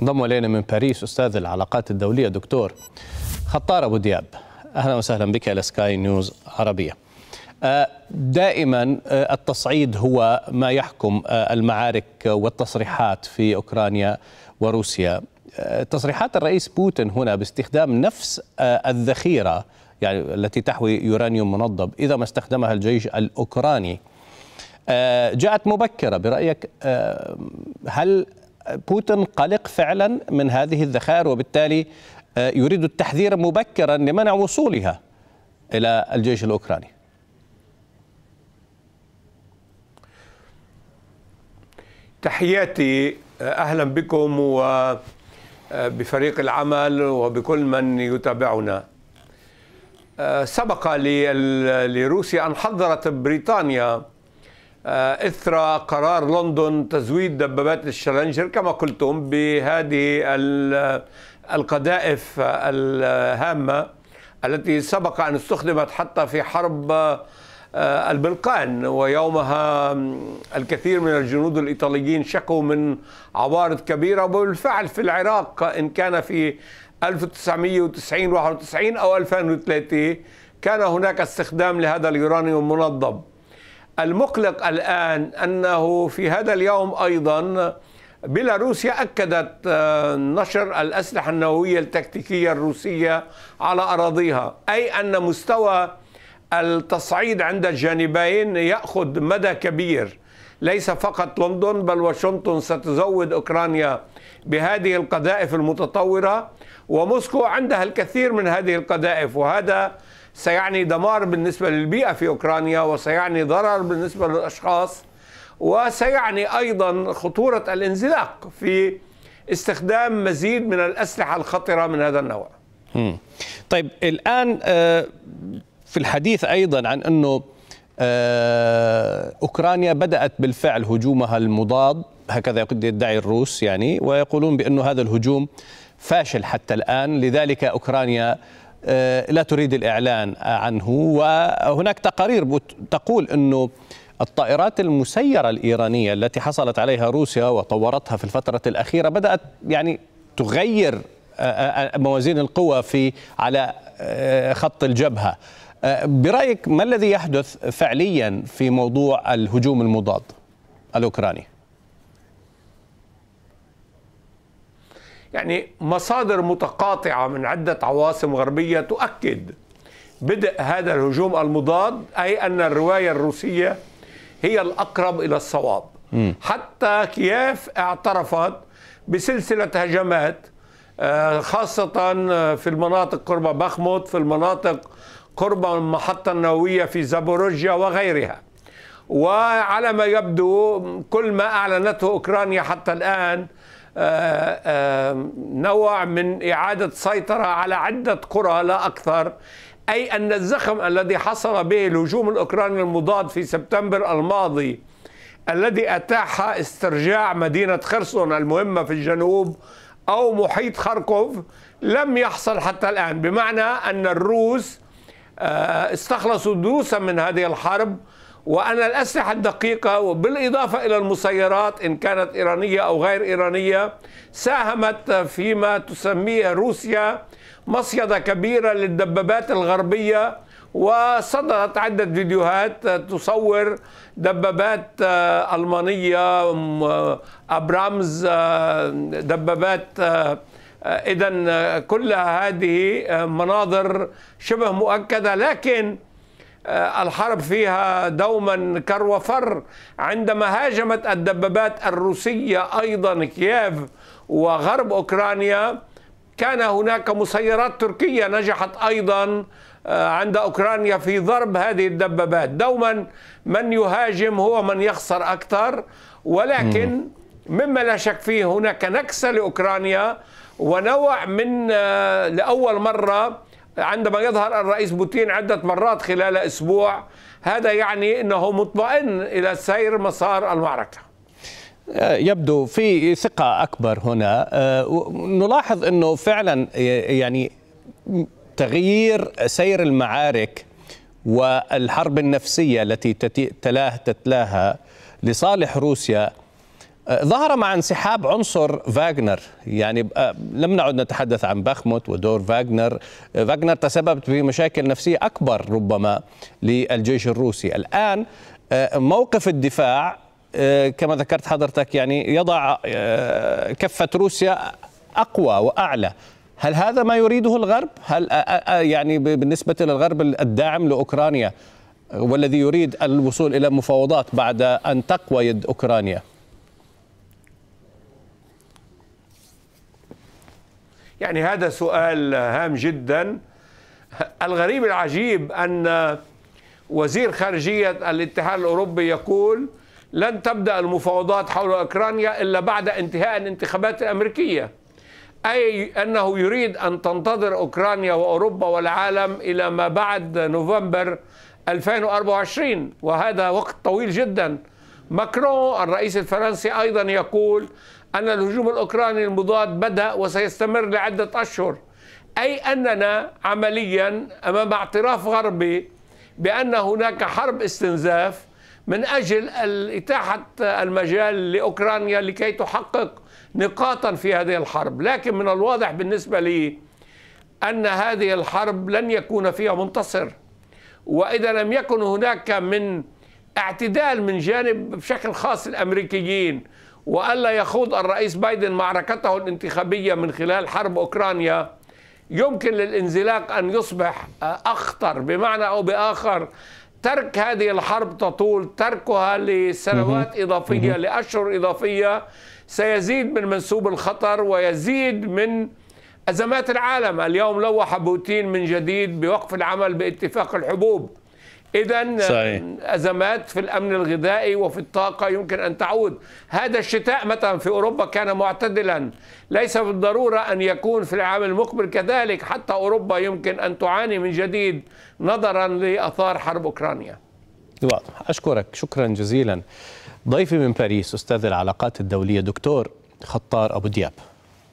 انضم الينا من باريس استاذ العلاقات الدوليه دكتور خطار ابو دياب اهلا وسهلا بك الى سكاي نيوز عربيه. آه، دائما آه، التصعيد هو ما يحكم آه، المعارك والتصريحات في اوكرانيا وروسيا. تصريحات الرئيس بوتين هنا باستخدام نفس الذخيره يعني التي تحوي يورانيوم منضب اذا ما استخدمها الجيش الاوكراني. جاءت مبكره برايك هل بوتين قلق فعلا من هذه الذخائر وبالتالي آه، يريد التحذير مبكرا لمنع وصولها الى الجيش الاوكراني. تحياتي آه، اهلا بكم وبفريق آه، العمل وبكل من يتابعنا. سبق لروسيا ان حذرت بريطانيا آه، إثر قرار لندن تزويد دبابات الشالنجر كما قلتم بهذه القذائف الهامة التي سبق أن استخدمت حتى في حرب آه، البلقان ويومها الكثير من الجنود الإيطاليين شكوا من عوارض كبيرة وبالفعل في العراق إن كان في 1990 91 أو 2003 كان هناك استخدام لهذا اليورانيوم منظم المقلق الآن أنه في هذا اليوم أيضا بيلاروسيا أكدت آه، نشر الأسلحة النووية التكتيكية الروسية على أراضيها أي أن مستوى التصعيد عند الجانبين يأخذ مدى كبير ليس فقط لندن بل واشنطن ستزود أوكرانيا بهذه القذائف المتطورة وموسكو عندها الكثير من هذه القذائف وهذا سيعني دمار بالنسبة للبيئة في أوكرانيا وسيعني ضرر بالنسبة للأشخاص وسيعني أيضا خطورة الانزلاق في استخدام مزيد من الأسلحة الخطرة من هذا النوع طيب الآن آه، في الحديث أيضا عن أنه آه، أوكرانيا بدأت بالفعل هجومها المضاد هكذا يدعي الروس يعني ويقولون بأنه هذا الهجوم فاشل حتى الآن لذلك أوكرانيا آه، لا تريد الإعلان عنه وهناك تقارير تقول أنه الطائرات المسيرة الإيرانية التي حصلت عليها روسيا وطورتها في الفترة الأخيرة بدأت يعني تغير آه، آه، موازين القوى في على خط الجبهة برأيك ما الذي يحدث فعليا في موضوع الهجوم المضاد الأوكراني؟ يعني مصادر متقاطعة من عدة عواصم غربية تؤكد بدء هذا الهجوم المضاد أي أن الرواية الروسية هي الأقرب إلى الصواب م. حتى كييف اعترفت بسلسلة هجمات آه، خاصة آه، في المناطق قرب بخموت في المناطق قرب المحطة النووية في زابوروجيا وغيرها وعلى ما يبدو كل ما أعلنته أوكرانيا حتى الآن آه، آه، نوع من إعادة سيطرة على عدة قرى لا أكثر أي أن الزخم الذي حصل به الهجوم الأوكراني المضاد في سبتمبر الماضي الذي أتاح استرجاع مدينة خرسون المهمة في الجنوب أو محيط خاركوف لم يحصل حتى الآن بمعنى أن الروس آه، استخلصوا دروسا من هذه الحرب وأن الأسلحة الدقيقة وبالإضافة إلى المسيرات إن كانت إيرانية أو غير إيرانية ساهمت فيما تسميه روسيا مصيدة كبيرة للدبابات الغربية وصدرت عدة فيديوهات تصور دبابات آه، ألمانية آه، أبرامز آه، دبابات إذا كلها هذه مناظر شبه مؤكدة لكن آه، الحرب فيها دوما كر وفر عندما هاجمت الدبابات الروسية أيضا كييف وغرب أوكرانيا كان هناك مسيرات تركية نجحت أيضا آه، عند أوكرانيا في ضرب هذه الدبابات دوما من يهاجم هو من يخسر أكثر ولكن مما لا شك فيه هناك نكسة لأوكرانيا ونوع من آه، لأول مرة عندما يظهر الرئيس بوتين عدة مرات خلال أسبوع هذا يعني أنه مطمئن إلى سير مسار المعركة آه، يبدو في ثقة أكبر هنا آه، نلاحظ أنه فعلا يعني تغيير سير المعارك والحرب النفسية التي تتلاها لصالح روسيا ظهر مع انسحاب عنصر فاغنر يعني آه، لم نعد نتحدث عن بخموت ودور فاغنر آه، فاغنر تسببت بمشاكل نفسية أكبر ربما للجيش الروسي الآن آه، موقف الدفاع كما ذكرت حضرتك يعني يضع كفة روسيا أقوى وأعلى هل هذا ما يريده الغرب؟ هل يعني بالنسبة للغرب الداعم لأوكرانيا والذي يريد الوصول إلى مفاوضات بعد أن تقوى يد أوكرانيا؟ يعني هذا سؤال هام جدا الغريب العجيب أن وزير خارجية الاتحاد الأوروبي يقول لن تبدأ المفاوضات حول أوكرانيا إلا بعد انتهاء الانتخابات الأمريكية أي أنه يريد أن تنتظر أوكرانيا وأوروبا والعالم إلى ما بعد نوفمبر 2024 وهذا وقت طويل جدا ماكرون الرئيس الفرنسي أيضا يقول أن الهجوم الأوكراني المضاد بدأ وسيستمر لعدة أشهر أي أننا عمليا أمام اعتراف غربي بأن هناك حرب استنزاف من أجل إتاحة المجال لأوكرانيا لكي تحقق نقاطا في هذه الحرب لكن من الواضح بالنسبة لي أن هذه الحرب لن يكون فيها منتصر وإذا لم يكن هناك من اعتدال من جانب بشكل خاص الأمريكيين والا يخوض الرئيس بايدن معركته الانتخابيه من خلال حرب اوكرانيا يمكن للانزلاق ان يصبح اخطر بمعنى او باخر ترك هذه الحرب تطول تركها لسنوات اضافيه لاشهر اضافيه سيزيد من منسوب الخطر ويزيد من ازمات العالم اليوم لوح بوتين من جديد بوقف العمل باتفاق الحبوب إذا أزمات في الأمن الغذائي وفي الطاقة يمكن أن تعود هذا الشتاء مثلا في أوروبا كان معتدلا ليس بالضرورة أن يكون في العام المقبل كذلك حتى أوروبا يمكن أن تعاني من جديد نظرا لأثار حرب أوكرانيا واضح أشكرك شكرا جزيلا ضيفي من باريس أستاذ العلاقات الدولية دكتور خطار أبو دياب